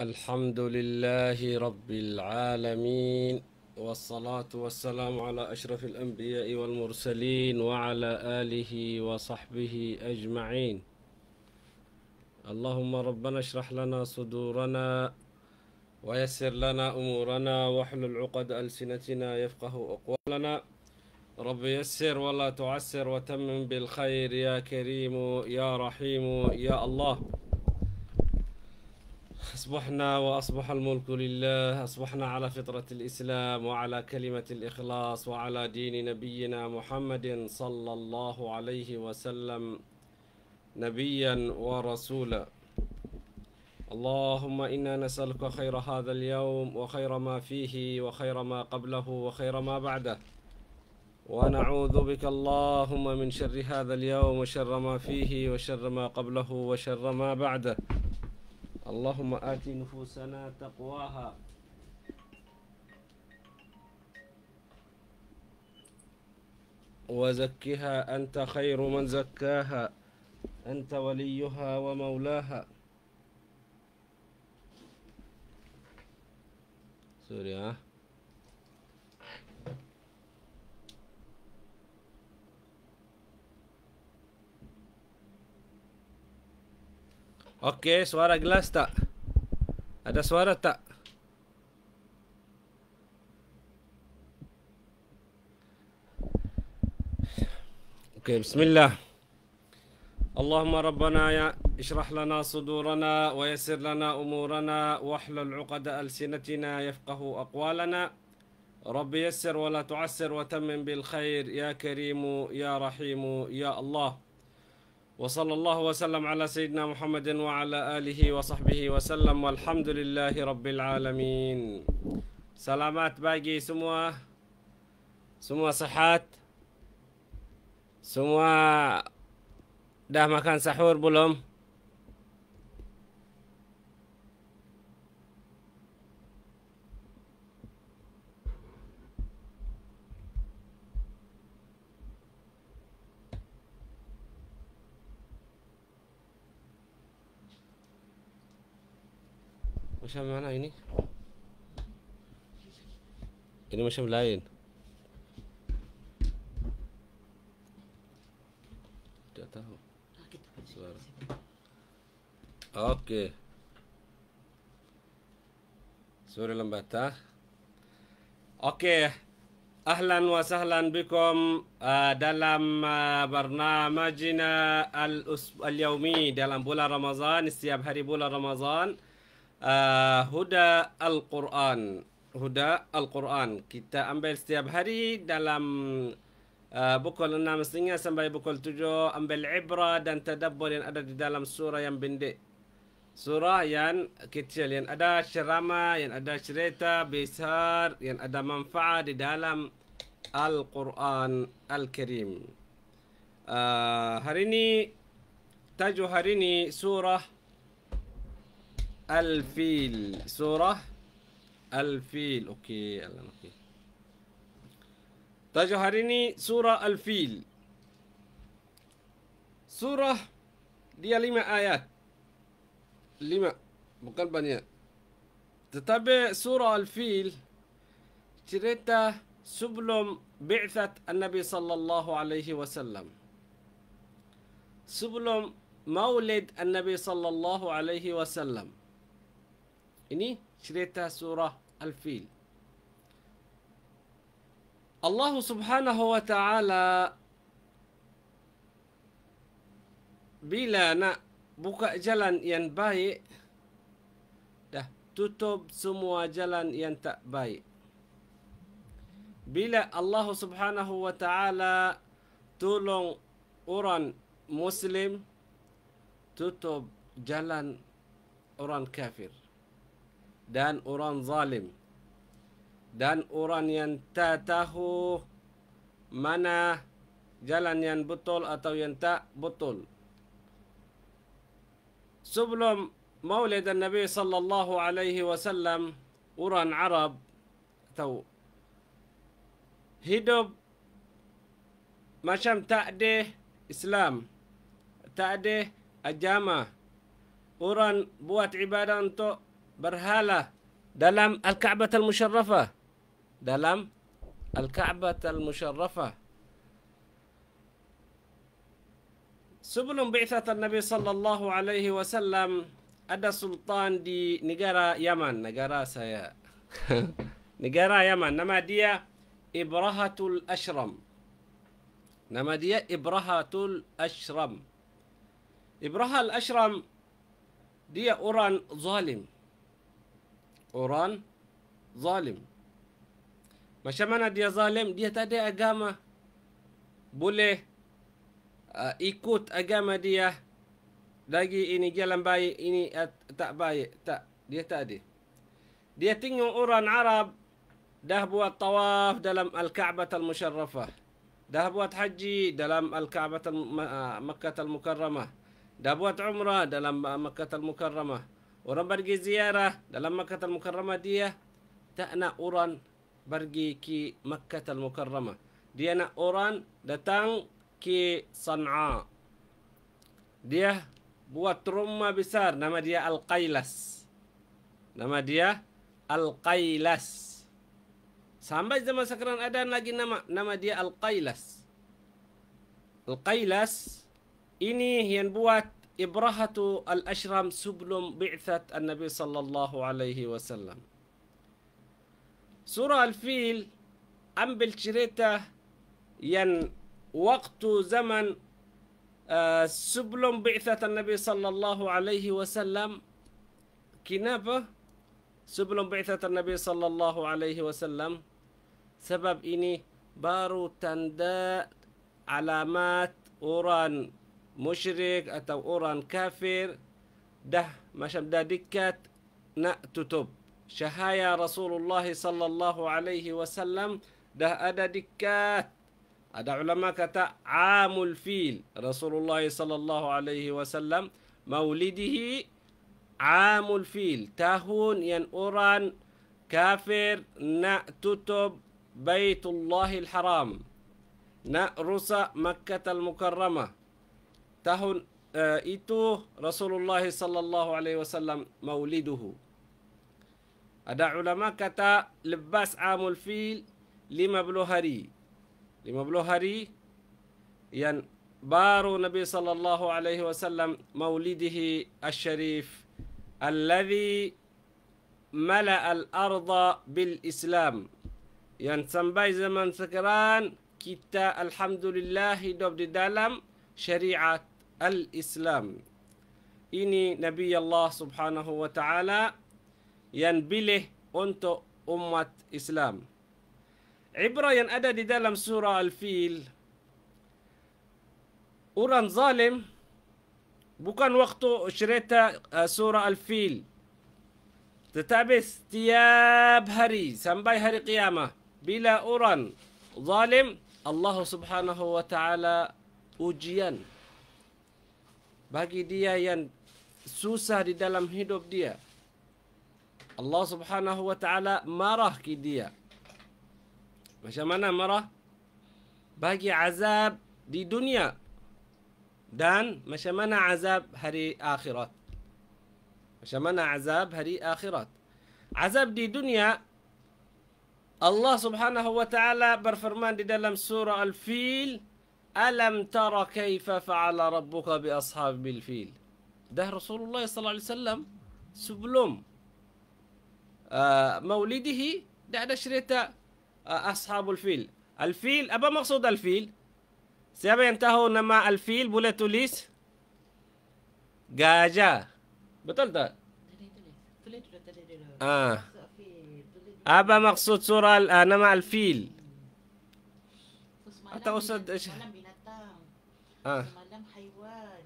الحمد لله رب العالمين والصلاة والسلام على أشرف الأنبياء والمرسلين وعلى آله وصحبه أجمعين اللهم ربنا اشرح لنا صدورنا ويسر لنا أمورنا واحلل عقد ألسنتنا يفقه أقوالنا رب يسر ولا تعسر وتمم بالخير يا كريم يا رحيم يا الله أصبحنا وأصبح الملك لله أصبحنا على فطرة الإسلام وعلى كلمة الإخلاص وعلى دين نبينا محمد صلى الله عليه وسلم نبيا ورسولا اللهم إنا نسألك خير هذا اليوم وخير ما فيه وخير ما قبله وخير ما بعده ونعوذ بك اللهم من شر هذا اليوم وشر ما فيه وشر ما قبله وشر ما بعده اللهم آت نفوسنا تقواها وزكها أنت خير من زكاها أنت وليها ومولاها سوري ها Oke, suara gelas tak? Ada suara tak? Oke, bismillah. اللهم ربنا يا اشرح لنا صدورنا ويسر لنا امورنا واحلل عقد السنتنا يفقه اقوالنا رب يسر ولا تعسر وتمم بالخير يا كريم يا رحيم يا الله وصلى الله وسلم على سيدنا محمد وعلى آله وصحبه وسلم والحمد لله رب العالمين سلامات باقي سموا سموا صحات سموا ده مكان سحور بلوم Macam mana ini? Ini macam lain. Tidak tahu. Suara. Okey. Suara lambat ah. Okey. Ahlan wa sahlan bikum ah, dalam ah, bernama jina al-usbu yawmi dalam bulan Ramadhan. Setiap hari bulan Ramadhan. Ramadhan uh, Huda Al-Quran Huda Al-Quran Kita ambil setiap hari dalam uh, Pukul 6 setengah sampai pukul 7 Ambil ibrah dan tadabbur yang ada di dalam surah yang pendek Surah yang kecil Yang ada ceramah, yang ada cerita besar Yang ada manfaat di dalam Al-Quran Al-Karim uh, Hari ini Tajuh hari ini surah الفيل سورة الفيل اوكي الان اوكي تاجو هاريني سورة الفيل سورة دي لما آيات لما بقلب بنية تتابع سورة الفيل تريتا سبلم بعثة النبي صلى الله عليه وسلم سبلم مولد النبي صلى الله عليه وسلم Ini cerita surah Al-Fil. Allah Subhanahu wa taala bila nak buka jalan yang baik dah tutup semua jalan yang tak baik. Bila Allah Subhanahu wa taala tolong orang muslim tutup jalan orang kafir dan orang zalim dan orang yang tak tahu mana jalan yang betul atau yang tak betul sebelum maulid Nabi sallallahu alaihi wasallam orang Arab atau hidup macam tak ada Islam tak ada agama orang buat ibadah untuk برهالة دلم الكعبة المشرفة دلم الكعبة المشرفة سبل بعثة النبي صلى الله عليه وسلم أدى سلطان دي نجارة يمن نجارة سيا نجارة يمن نما إبرهة الأشرم نما إبرهة الأشرم إبرهة الأشرم دي أوران ظالم orang zalim. Macam mana dia zalim? Dia tak ada agama. Boleh uh, ikut agama dia. Lagi ini jalan baik, ini uh, tak baik. Tak, dia tak ada. Dia tengok orang Arab dah buat tawaf dalam Al-Ka'bah Al-Musharrafah. Dah buat haji dalam Al-Ka'bah Al-Makkah uh, Al-Mukarramah. Dah buat umrah dalam uh, Makkah Al-Mukarramah. Al orang pergi ziarah dalam Makkah al-Mukarramah dia tak nak orang pergi ke Makkah al-Mukarramah. Dia nak orang datang ke Sana'a. Dia buat rumah besar nama dia Al-Qailas. Nama dia Al-Qailas. Sampai zaman sekarang ada lagi nama nama dia Al-Qailas. Al-Qailas ini yang buat إبرهة الأشرم سبل بعثة النبي صلى الله عليه وسلم سورة الفيل أم بالشريطة ين وقت زمن آه، سبل بعثة النبي صلى الله عليه وسلم كنابة سبل بعثة النبي صلى الله عليه وسلم سبب إني بارو تنداء علامات أوران musyrik atau orang kafir dah macam dah dekat nak tutup cahaya Rasulullah sallallahu alaihi wasallam dah ada dekat ada ulama kata amul fil Rasulullah sallallahu alaihi wasallam maulidihi amul fil tahun yang orang kafir nak tutup Baitullahil Haram nak rusak Makkah al-Mukarramah tahun uh, itu Rasulullah sallallahu alaihi wasallam mauliduhu. Ada ulama kata lebas amul fil 50 hari. 50 hari yang baru Nabi sallallahu alaihi wasallam maulidih asy-syarif alladhi al-ardha bil Islam. yang sampai zaman sekarang kita alhamdulillah hidup di dalam syariat الإسلام إني نبي الله سبحانه وتعالى ينبله أنت أمة إسلام عبرة ينأدى دي دالم سورة الفيل أوران ظالم بوكان وقتو شريتا سورة الفيل تتابس تياب هري سنباي هري قيامة بلا أوران ظالم الله سبحانه وتعالى أجيان bagi dia yang susah di dalam hidup dia. Allah Subhanahu wa taala marah ke dia. Macam mana marah? Bagi azab di dunia dan macam mana azab hari akhirat? Macam mana azab hari akhirat? Azab di dunia Allah Subhanahu wa taala berfirman di dalam surah Al-Fil ألم ترى كيف فعل ربك بأصحاب الفيل ده رسول الله صلى الله عليه وسلم سبلوم آه، مولده ده ده شريت آه، أصحاب الفيل الفيل أبا مقصود الفيل سيابا ينتهوا نما الفيل بولتو ليس جاجا بطل ده آه. أبا مقصود سورة نما الفيل Aku tak usah Semalam binatang ha. Semalam haiwan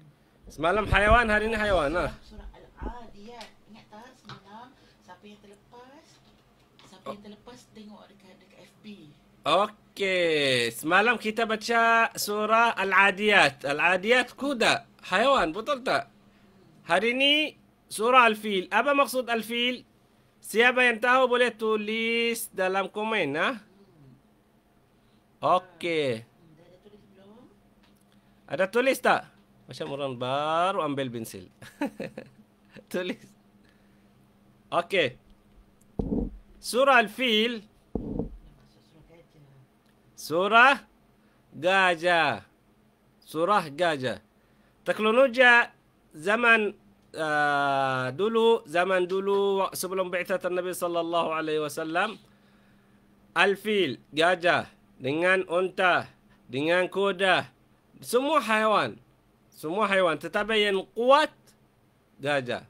Semalam haiwan Hari ni haiwan lah Surah Al-Adiyat Ingat tak semalam Siapa yang terlepas Siapa yang terlepas Tengok dekat, dekat FB Okey Semalam kita baca Surah Al-Adiyat Al-Adiyat kuda Haiwan betul tak Hari ni Surah Al-Fil Apa maksud Al-Fil Siapa yang tahu boleh tulis dalam komen ah. Ha? Okey. Ada tulis tak? Macam orang baru ambil pensil. tulis. Okey. Surah Al-Fil. Surah Gajah. Surah Gajah. Teknologi zaman uh, dulu, zaman dulu sebelum berita Nabi sallallahu alaihi wasallam. Al-Fil, Gajah dengan unta, dengan kuda, semua haiwan. Semua haiwan. Tetapi yang kuat, gajah.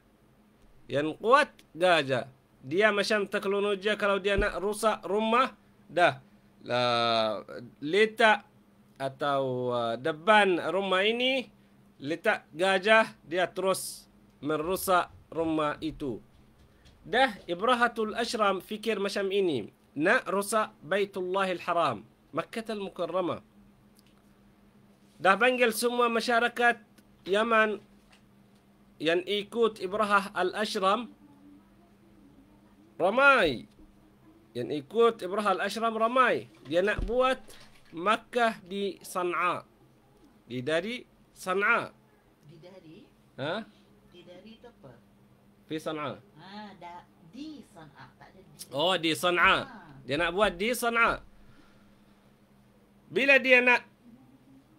Yang kuat, gajah. Dia macam teknologi kalau dia nak rusak rumah, dah. Letak atau uh, depan rumah ini, letak gajah, dia terus merusak rumah itu. Dah Ibrahatul Ashram fikir macam ini. Nak rusak Baitullahil Haram. مكه المكرمه ده بنجل سمو مشاركه يمن ين ايكوت ابراهه الاشرم رماي ين ايكوت ابراهه الاشرم رماي ين بوت مكه دي صنعاء دي داري صنعاء دي داري ها دي داري تبا في صنعاء ها دا دي صنعاء تعدد دي. اوه دي صنعاء آه. dia nak buat di Sana'a bila dia nak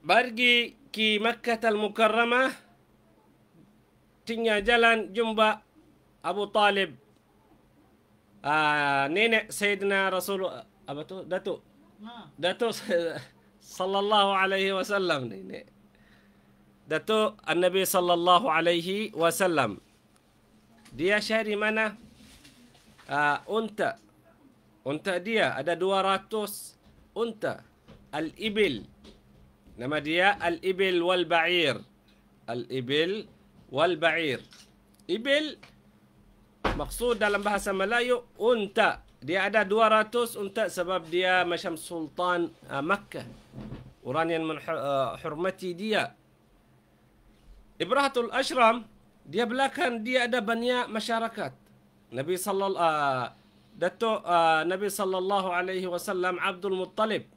pergi ke Makkah Al-Mukarramah tinggal jalan jumpa Abu Talib uh, nenek Sayyidina Rasul apa tu Datuk ha. Datuk sallallahu alaihi wasallam nenek Datuk Nabi sallallahu alaihi wasallam dia syari mana uh, unta unta dia ada 200 unta الإبل nama dia al ibil wal ba'ir al ibil wal ba'ir ibil maksud dalam bahasa Melayu unta dia ada 200 unta sebab dia macam sultan uh, Makkah orang yang menghormati uh, dia Ibrahatul Ashram dia belakang dia ada banyak masyarakat Nabi sallallahu uh, Dato uh, Nabi sallallahu alaihi wasallam Abdul Muttalib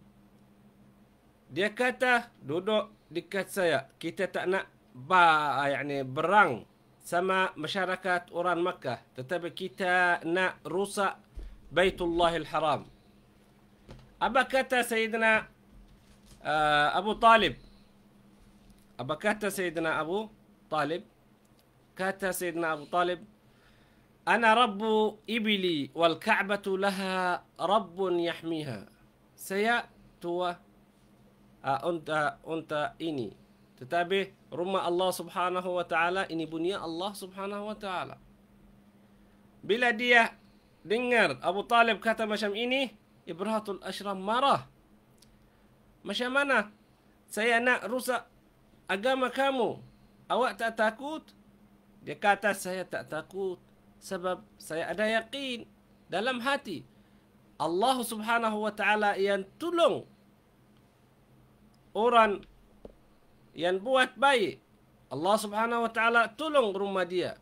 Dia kata duduk dekat saya. Kita tak nak ba, yani berang sama masyarakat orang Makkah. Tetapi kita nak rusak Baitullah al-Haram. Apa kata Sayyidina uh, Abu Talib? Apa kata Sayyidina Abu Talib? Kata Sayyidina Abu Talib, Ana Rabbu Ibili wal Ka'batu laha Rabbun yahmiha. Saya tua uh, ah, unta-unta ini. Tetapi rumah Allah Subhanahu wa taala ini bunyi Allah Subhanahu wa taala. Bila dia dengar Abu Talib kata macam ini, Ibrahatul Ashram marah. Macam mana saya nak rusak agama kamu? Awak tak takut? Dia kata saya tak takut sebab saya ada yakin dalam hati Allah Subhanahu wa taala yang tolong orang yang buat baik Allah Subhanahu wa taala tolong rumah dia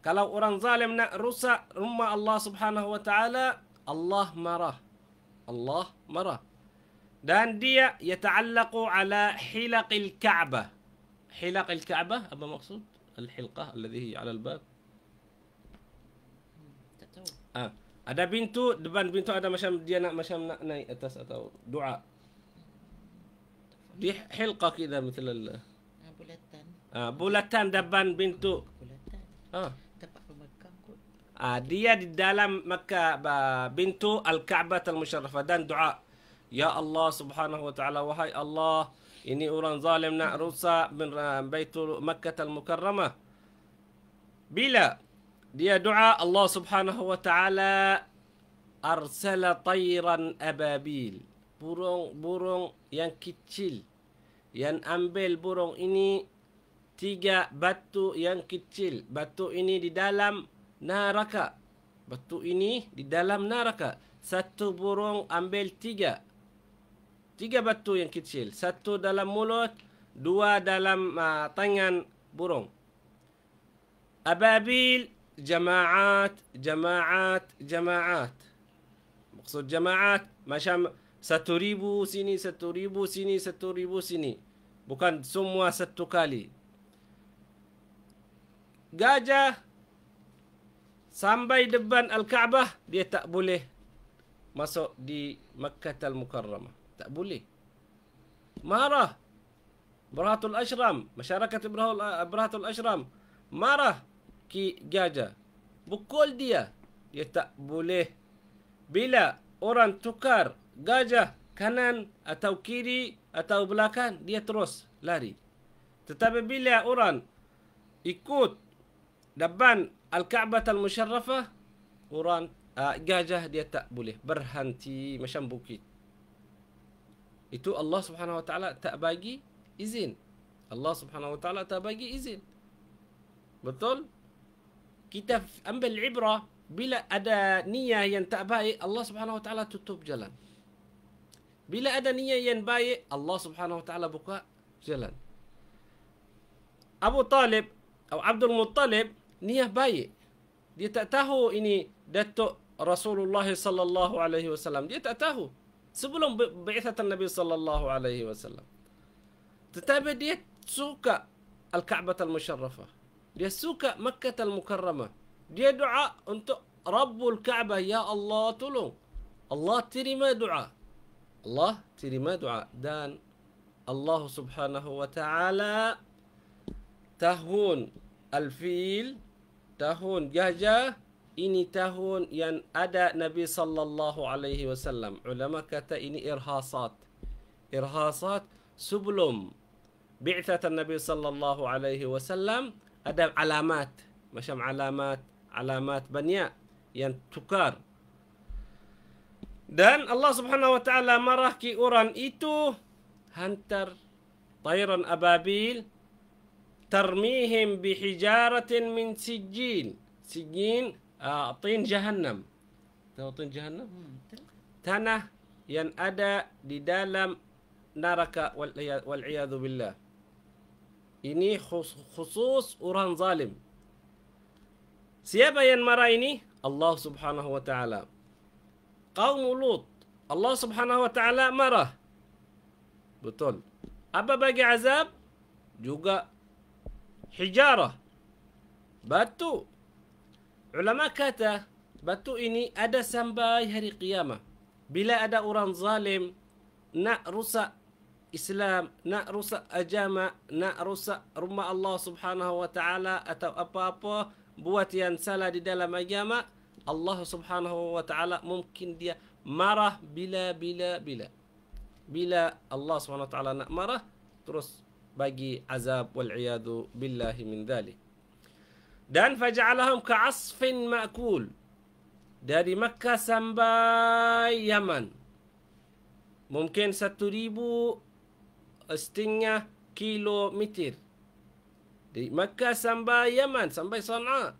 kalau orang zalim nak rusak rumah Allah Subhanahu wa taala Allah marah Allah marah dan dia yata'allaqu ala hilaqil ka'bah hilaqil ka'bah apa maksud al-hilqah alladhi hi ala al-bab ah ada pintu depan pintu ada macam dia nak macam nak naik atas atau doa دي حلقه كده مثل ال آه، بولتان آه بولتان دبان بنتو بولتان اه تبع في مكه اه دي دالام مكه بنتو الكعبه المشرفه دان دعاء يا الله سبحانه وتعالى وهاي الله اني اوران ظالمنا روسا من بيت مكه المكرمه بلا دي دعاء الله سبحانه وتعالى ارسل طيرا ابابيل burung-burung yang kecil yang ambil burung ini tiga batu yang kecil batu ini di dalam neraka batu ini di dalam neraka satu burung ambil tiga tiga batu yang kecil satu dalam mulut dua dalam uh, tangan burung ababil jemaat jemaat jemaat maksud jemaat macam satu ribu sini, satu ribu sini, satu ribu sini. Bukan semua satu kali. Gajah sampai depan Al-Kaabah, dia tak boleh masuk di Makkah Al-Mukarramah. Tak boleh. Marah. Berhatul Ashram. Masyarakat Berhatul Ashram. Marah. Ki Gajah. Bukul dia. Dia tak boleh. Bila orang tukar gajah kanan atau kiri atau belakang dia terus lari tetapi bila orang ikut depan al-Ka'bah al-Musharrafah orang uh, gajah dia tak boleh berhenti macam bukit itu Allah Subhanahu wa taala tak bagi izin Allah Subhanahu wa taala tak bagi izin betul kita ambil ibrah bila ada niat yang tak baik Allah Subhanahu wa taala tutup jalan Bila ada niat yang baik, Allah Subhanahu Wa Taala buka jalan. Abu Talib atau Abdul Muttalib niat baik. Dia tak tahu ini datuk Rasulullah sallallahu alaihi wasallam. Dia tak tahu sebelum bi'tsatan Nabi sallallahu alaihi wasallam. Tetapi dia suka Al-Ka'bah al-Musharrafah. Dia suka Makkah al-Mukarramah. Dia doa untuk Rabbul Ka'bah, ya Allah tolong. Allah terima doa. الله تري ما دعاء دان الله سبحانه وتعالى تهون الفيل تهون جهجة إني تهون ين أدى نبي صلى الله عليه وسلم علماء كتا إني إرهاصات إرهاصات سبلم بعثة النبي صلى الله عليه وسلم أدى علامات مشام علامات علامات بنياء ين تكار Dan Allah Subhanahu Wa Taala marahki orang itu hantar tayran ababil termihim bihijaratin min sijin. Sijin atin ah, jahannam. Tahu atin jahannam? Hmm, Tanah yang ada di dalam neraka wal iyadu billah. Ini khusus orang zalim. Siapa yang marah ini? Allah Subhanahu Wa Taala kaum Lut. Allah Subhanahu wa taala marah. Betul. Apa bagi azab? Juga hijarah. Batu. Ulama kata, batu ini ada sampai hari kiamat. Bila ada orang zalim nak rusak Islam, nak rusak ajama. nak rusak rumah Allah Subhanahu wa taala atau apa-apa buat yang salah di dalam agama, Allah Subhanahu wa taala mungkin dia marah bila bila bila. Bila Allah Subhanahu wa taala nak marah terus bagi azab wal iyadu billahi min dhalik. Dan faj'alahum ka'asfin ma'kul. Dari Makkah sampai Yaman. Mungkin 1000 ribu eh, setengah kilometer. Dari Makkah sampai Yaman, sampai Sana'a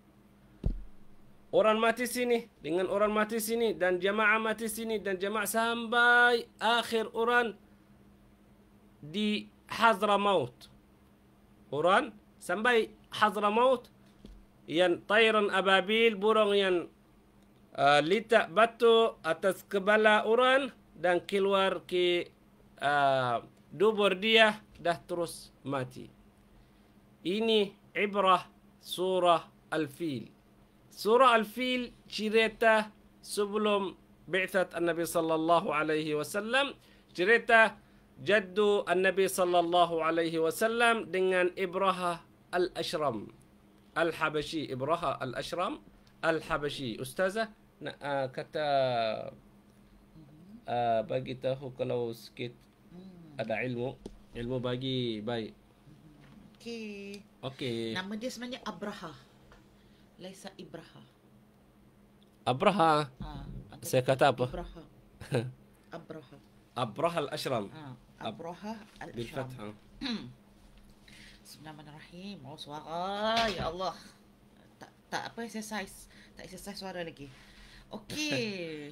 orang mati sini dengan orang mati sini dan jamaah mati sini dan jamaah sampai akhir orang di hazra maut orang sampai hazra maut yang tayran ababil burung yang uh, lita batu atas kebala orang dan keluar ke uh, dubur dia dah terus mati ini ibrah surah al-fil سورة الفيل شريتا سبلم بعثة النبي صلى الله عليه وسلم شريتا جد النبي صلى الله عليه وسلم دنان إبرهة الأشرم الحبشي إبرهة الأشرم الحبشي أستاذة آه، كتا باقي آه، bagi tahu kalau sikit ada ilmu ilmu bagi baik. Okey. Okey. Nama dia sebenarnya Abraha. ليس إبرها أبرها آه. سيكاتابا إبرها أبرها أبرها الأشرم آه. أبرها الأشرم بالفتحة Bismillahirrahmanirrahim. Oh suara ya Allah. Tak tak apa exercise. Tak exercise suara lagi. Okey.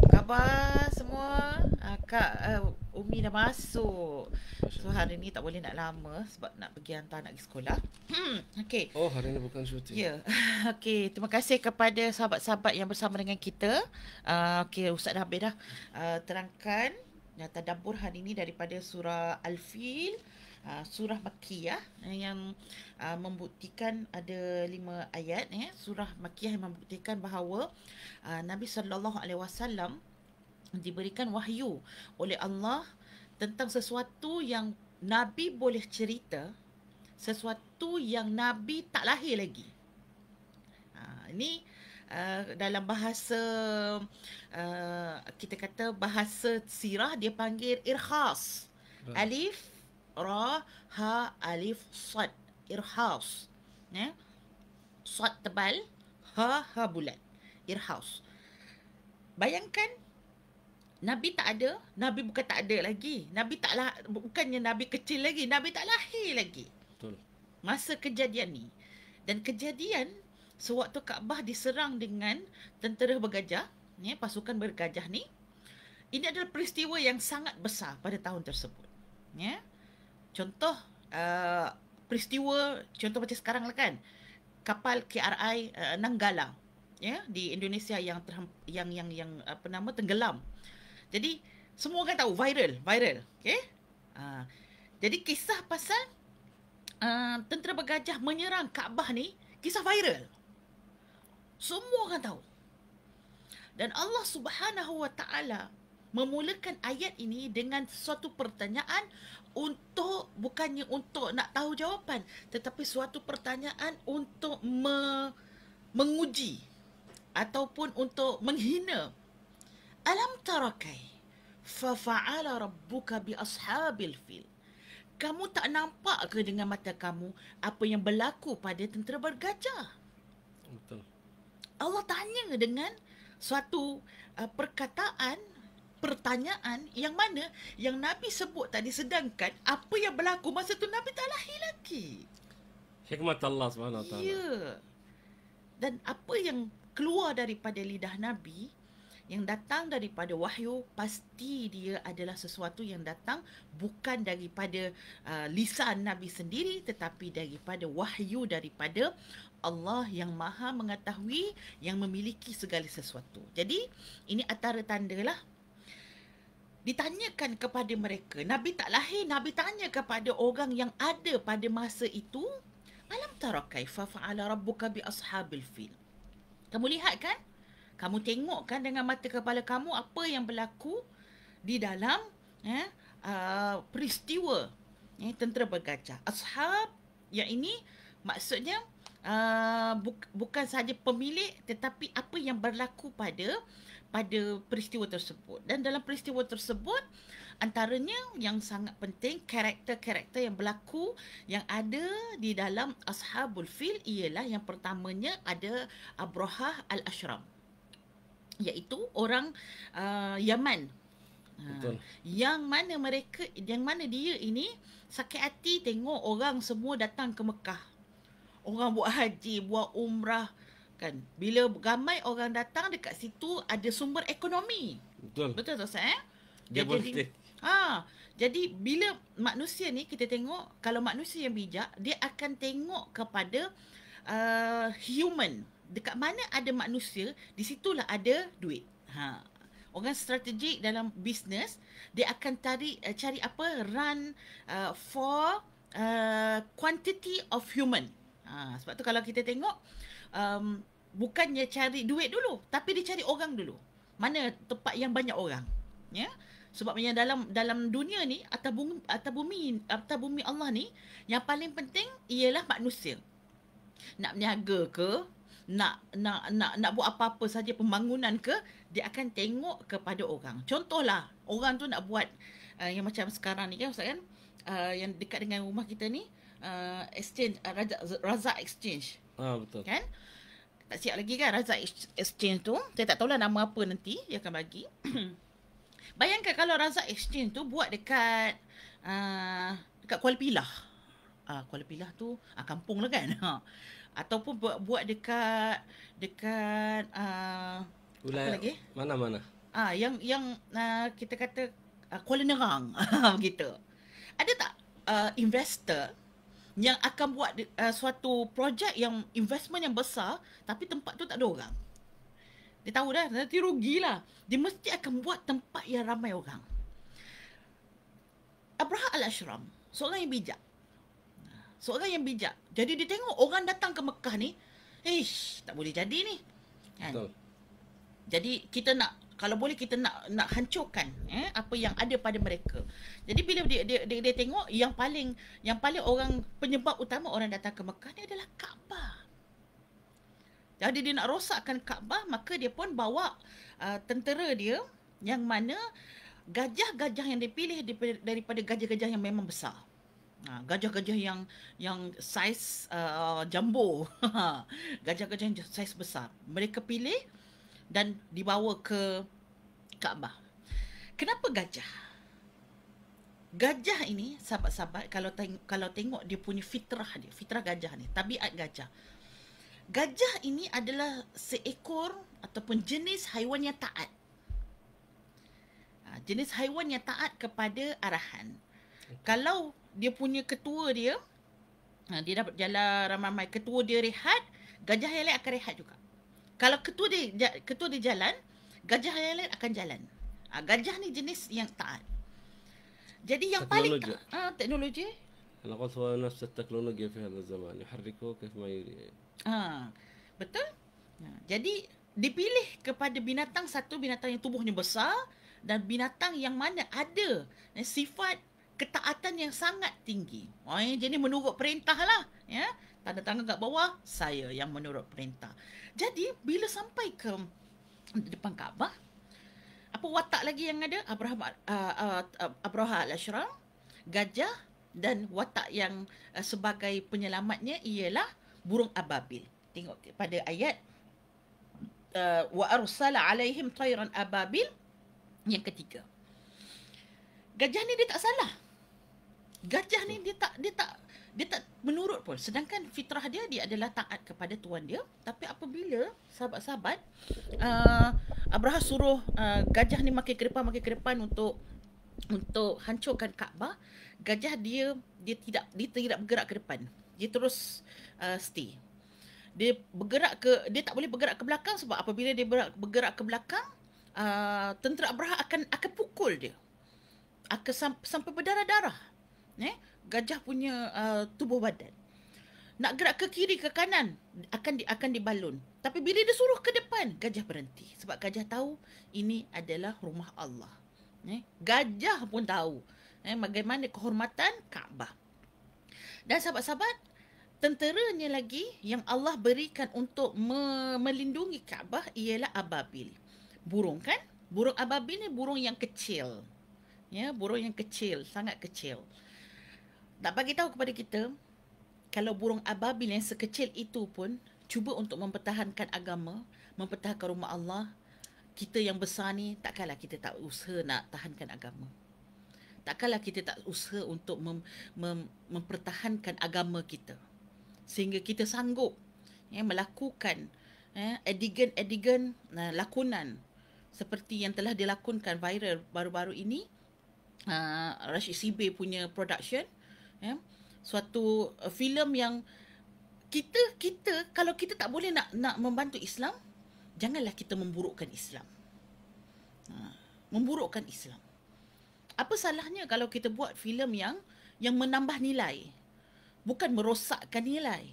Apa khabar semua? Uh, Kak uh, Umi dah masuk. So hari ni tak boleh nak lama sebab nak pergi hantar anak ke sekolah. Hmm, okay. Oh hari ni bukan syuting. Ya. Yeah. Okay. Terima kasih kepada sahabat-sahabat yang bersama dengan kita. Uh, ah, okay. Ustaz dah habis dah. Uh, terangkan. Nyata dapur hari ni daripada surah Al-Fil. Uh, Ah, surah makiyah eh, yang uh, membuktikan ada lima ayat eh, surah makiyah yang membuktikan bahawa uh, Nabi sallallahu alaihi wasallam diberikan wahyu oleh Allah tentang sesuatu yang nabi boleh cerita sesuatu yang nabi tak lahir lagi. Ha ini Uh, dalam bahasa uh, kita kata bahasa sirah dia panggil irkhas alif ra ha alif sad irhaus, ya sad tebal ha ha bulat irhas bayangkan Nabi tak ada, Nabi bukan tak ada lagi. Nabi tak lah, bukannya Nabi kecil lagi, Nabi tak lahir lagi. Betul. Masa kejadian ni. Dan kejadian sewaktu Kaabah diserang dengan tentera bergajah, ya, pasukan bergajah ni, ini adalah peristiwa yang sangat besar pada tahun tersebut. Ya contoh uh, peristiwa contoh macam sekarang lah kan kapal KRI uh, Nanggala ya yeah, di Indonesia yang terham, yang yang yang apa nama tenggelam. Jadi semua orang tahu viral, viral, okey? Uh, ah, jadi kisah pasal uh, tentera bergajah menyerang Kaabah ni kisah viral. Semua orang tahu. Dan Allah Subhanahu Wa Taala memulakan ayat ini dengan suatu pertanyaan untuk bukannya untuk nak tahu jawapan tetapi suatu pertanyaan untuk me, menguji ataupun untuk menghina alam tarakai fa fa'ala rabbuka bi ashabil fil kamu tak nampak ke dengan mata kamu apa yang berlaku pada tentera bergajah betul Allah tanya dengan suatu uh, perkataan pertanyaan yang mana yang Nabi sebut tadi sedangkan apa yang berlaku masa tu Nabi tak lahir lagi. Hikmat Allah SWT. Ya. Dan apa yang keluar daripada lidah Nabi yang datang daripada wahyu pasti dia adalah sesuatu yang datang bukan daripada uh, lisan Nabi sendiri tetapi daripada wahyu daripada Allah yang maha mengetahui yang memiliki segala sesuatu. Jadi ini antara tandalah ditanyakan kepada mereka. Nabi tak lahir, Nabi tanya kepada orang yang ada pada masa itu. Alam tara kaifa fa'ala rabbuka bi ashabil fil. Kamu lihat kan? Kamu tengok kan dengan mata kepala kamu apa yang berlaku di dalam eh, uh, peristiwa eh, tentera bergajah. Ashab yang ini maksudnya uh, bu- bukan saja pemilik tetapi apa yang berlaku pada uh, pada peristiwa tersebut dan dalam peristiwa tersebut antaranya yang sangat penting karakter-karakter yang berlaku yang ada di dalam ashabul fil ialah yang pertamanya ada Abrahah al-Ashram iaitu orang uh, Yaman Ha, yang mana mereka yang mana dia ini sakit hati tengok orang semua datang ke Mekah orang buat haji buat umrah kan bila ramai orang datang dekat situ ada sumber ekonomi betul betul tak saya eh? dia, dia jadi ha jadi bila manusia ni kita tengok kalau manusia yang bijak dia akan tengok kepada uh, human dekat mana ada manusia di situlah ada duit ha orang strategik dalam bisnes dia akan cari uh, eh, cari apa run uh, for uh, quantity of human ha sebab tu kalau kita tengok um, bukannya cari duit dulu tapi dia cari orang dulu mana tempat yang banyak orang ya Sebabnya dalam dalam dunia ni atau bumi atau bumi atau bumi Allah ni yang paling penting ialah manusia nak berniaga ke nak nak nak nak buat apa-apa saja pembangunan ke dia akan tengok kepada orang contohlah orang tu nak buat uh, yang macam sekarang ni kan ustaz kan uh, yang dekat dengan rumah kita ni uh, exchange uh, razak exchange ah betul kan tak siap lagi kan Razak exchange tu Saya tak tahu lah nama apa nanti Dia akan bagi Bayangkan kalau Razak exchange tu Buat dekat uh, Dekat Kuala Pilah uh, Kuala Pilah tu uh, Kampung lah kan ha. Ataupun buat, buat dekat Dekat uh, Apa lagi Mana-mana Ah, yang yang uh, kita kata uh, Kuala Nerang begitu. Ada tak uh, investor yang akan buat uh, suatu projek yang investment yang besar tapi tempat tu tak ada orang. Dia tahu dah, nanti rugilah. Dia mesti akan buat tempat yang ramai orang. Abraham Al-Ashram, seorang yang bijak. Seorang yang bijak. Jadi dia tengok orang datang ke Mekah ni, ish, tak boleh jadi ni. Kan? Betul. Jadi kita nak kalau boleh kita nak nak hancurkan eh apa yang ada pada mereka. Jadi bila dia dia dia, dia tengok yang paling yang paling orang penyebab utama orang datang ke Mekah ni adalah Kaabah. Jadi dia nak rosakkan Kaabah maka dia pun bawa uh, tentera dia yang mana gajah-gajah yang dipilih daripada, gajah-gajah yang memang besar. Ha, gajah-gajah yang yang saiz uh, jumbo. Ha, gajah-gajah yang saiz besar. Mereka pilih dan dibawa ke Kaabah. Kenapa gajah? Gajah ini sahabat-sahabat kalau teng- kalau tengok dia punya fitrah dia, fitrah gajah ni, tabiat gajah. Gajah ini adalah seekor ataupun jenis haiwan yang taat. Ha, jenis haiwan yang taat kepada arahan. Kalau dia punya ketua dia, ha, dia dapat jalan ramai-ramai, ketua dia rehat, gajah yang lain akan rehat juga kalau ketua di ketua di jalan gajah yang lain akan jalan uh, gajah ni jenis yang taat jadi yang teknologi. paling ah uh, teknologi انا قلت هو teknologi التكنولوجيا في هذا الزمان يحركه كيف ما يريد اه betul ya, jadi dipilih kepada binatang satu binatang yang tubuhnya besar dan binatang yang mana ada eh, sifat ketaatan yang sangat tinggi. Oh, eh, jadi menurut perintah lah. Ya? Tanda tangan kat bawah, saya yang menurut perintah. Jadi, bila sampai ke depan Kaabah, apa watak lagi yang ada? Abraham, uh, uh, Al-Ashram, gajah dan watak yang uh, sebagai penyelamatnya ialah burung ababil. Tengok pada ayat wa arsala alaihim tayran ababil yang ketiga. Gajah ni dia tak salah gajah ni dia tak dia tak dia tak menurut pun sedangkan fitrah dia dia adalah taat kepada tuan dia tapi apabila sahabat-sahabat uh, Abraha suruh uh, gajah ni makin ke depan makin untuk untuk hancurkan Kaabah gajah dia dia tidak dia tidak bergerak ke depan dia terus uh, stay dia bergerak ke dia tak boleh bergerak ke belakang sebab apabila dia bergerak, bergerak ke belakang uh, tentera Abraha akan akan pukul dia akan sampai berdarah-darah eh gajah punya uh, tubuh badan nak gerak ke kiri ke kanan akan di, akan dibalun tapi bila dia suruh ke depan gajah berhenti sebab gajah tahu ini adalah rumah Allah eh gajah pun tahu eh bagaimana kehormatan Kaabah dan sahabat-sahabat tenteranya lagi yang Allah berikan untuk me- melindungi Kaabah ialah ababil burung kan burung ababil ni burung yang kecil ya burung yang kecil sangat kecil tak bagi tahu kepada kita kalau burung ababil yang sekecil itu pun cuba untuk mempertahankan agama, mempertahankan rumah Allah, kita yang besar ni tak kalah kita tak usaha nak tahankan agama. tak kalah kita tak usaha untuk mem, mem, mempertahankan agama kita. Sehingga kita sanggup ya, melakukan ya, eh, edigen-edigen uh, eh, lakunan seperti yang telah dilakonkan viral baru-baru ini uh, Rashid Sibir punya production eh? suatu uh, filem yang kita kita kalau kita tak boleh nak nak membantu Islam janganlah kita memburukkan Islam ha, memburukkan Islam apa salahnya kalau kita buat filem yang yang menambah nilai bukan merosakkan nilai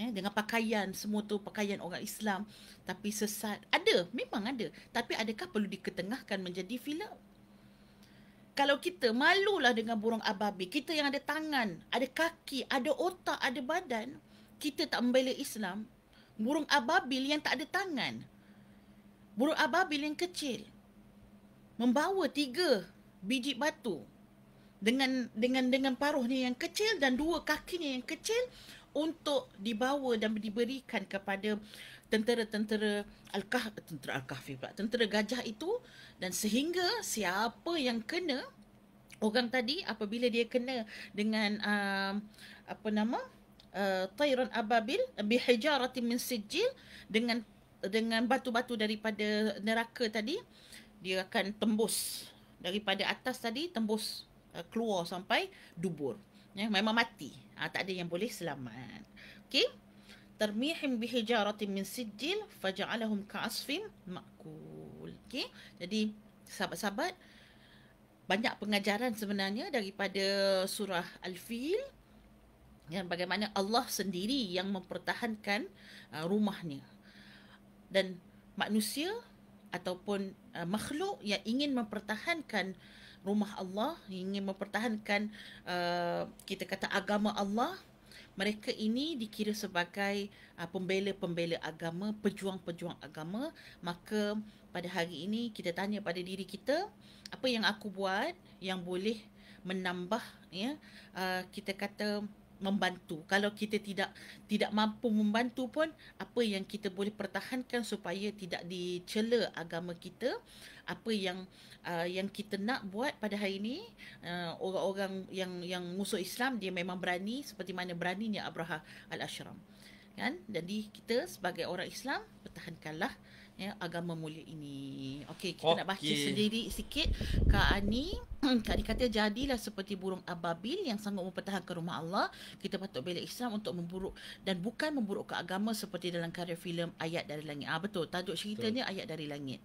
eh, dengan pakaian semua tu pakaian orang Islam tapi sesat ada memang ada tapi adakah perlu diketengahkan menjadi filem kalau kita malulah dengan burung ababi, kita yang ada tangan, ada kaki, ada otak, ada badan, kita tak membela Islam, burung ababil yang tak ada tangan, burung ababil yang kecil, membawa tiga biji batu dengan dengan dengan paruhnya yang kecil dan dua kakinya yang kecil untuk dibawa dan diberikan kepada tentera-tentera Al-Kahf, tentera Al-Kahfi tentera gajah itu dan sehingga siapa yang kena orang tadi apabila dia kena dengan uh, apa nama uh, tayron ababil bihijaratin min sijil dengan dengan batu-batu daripada neraka tadi dia akan tembus daripada atas tadi tembus uh, keluar sampai dubur ya memang mati ha, tak ada yang boleh selamat okey termihim bihijaratin min sijil faj'alahum ka'asfin ma'kul Okey. Jadi sahabat-sahabat banyak pengajaran sebenarnya daripada surah Al-Fil yang bagaimana Allah sendiri yang mempertahankan uh, rumahnya. Dan manusia ataupun uh, makhluk yang ingin mempertahankan rumah Allah, ingin mempertahankan uh, kita kata agama Allah, mereka ini dikira sebagai uh, pembela-pembela agama, pejuang-pejuang agama. Maka pada hari ini kita tanya pada diri kita, apa yang aku buat yang boleh menambah ya uh, kita kata membantu. Kalau kita tidak tidak mampu membantu pun apa yang kita boleh pertahankan supaya tidak dicela agama kita, apa yang uh, yang kita nak buat pada hari ini, uh, orang-orang yang yang musuh Islam dia memang berani seperti mana beraninya Abraha Al-Ashram. Kan? Jadi kita sebagai orang Islam pertahankanlah ya agama mulia ini. Okey, kita okay. nak baca sendiri sikit Kak Ani. Kak Ani kata jadilah seperti burung ababil yang sanggup mempertahankan rumah Allah. Kita patut bela Islam untuk memburuk dan bukan memburuk ke agama seperti dalam karya filem Ayat dari Langit. Ah betul, tajuk ceritanya betul. Ayat dari Langit.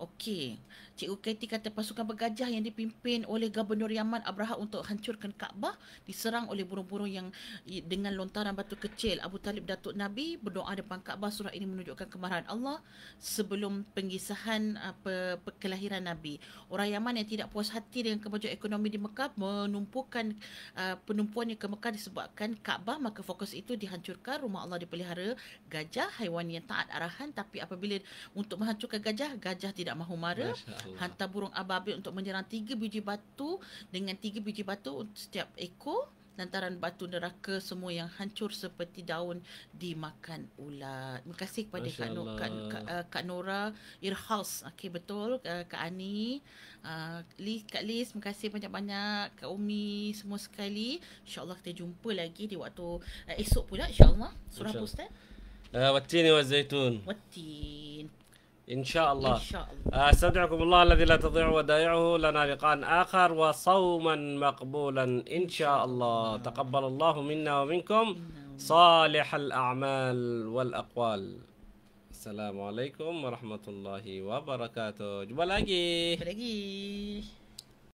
Okey. Cikgu Katie kata pasukan bergajah yang dipimpin oleh Gubernur Yaman Abraha untuk hancurkan Kaabah diserang oleh burung-burung yang dengan lontaran batu kecil. Abu Talib Datuk Nabi berdoa depan Kaabah surah ini menunjukkan kemarahan Allah sebelum pengisahan apa, ah, kelahiran Nabi. Orang Yaman yang tidak puas hati dengan kemajuan ekonomi di Mekah menumpukan uh, ah, penumpuannya ke Mekah disebabkan Kaabah maka fokus itu dihancurkan rumah Allah dipelihara gajah haiwan yang taat arahan tapi apabila untuk menghancurkan gajah gajah tidak mahu mara hantar burung ababil untuk menyerang tiga biji batu dengan tiga biji batu setiap ekor lantaran batu neraka semua yang hancur seperti daun dimakan ulat. Terima kasih kepada Kak, no, Kak, Kak, eh, Kak Nora Irhaus. Okey betul eh, Kak Ani, uh, Kak Liz, terima kasih banyak-banyak Kak Umi semua sekali. Insya-Allah kita jumpa lagi di waktu uh, esok pula insya-Allah. Surah Insya Pustan. Uh, watin wa zaitun. Watin. إن شاء الله إن شاء الله آه، أستودعكم الله الذي لا تضيع ودائعه لنا لقاء آخر وصوما مقبولا إن شاء الله تقبل الله منا ومنكم صالح الأعمال والأقوال السلام عليكم ورحمة الله وبركاته جمpa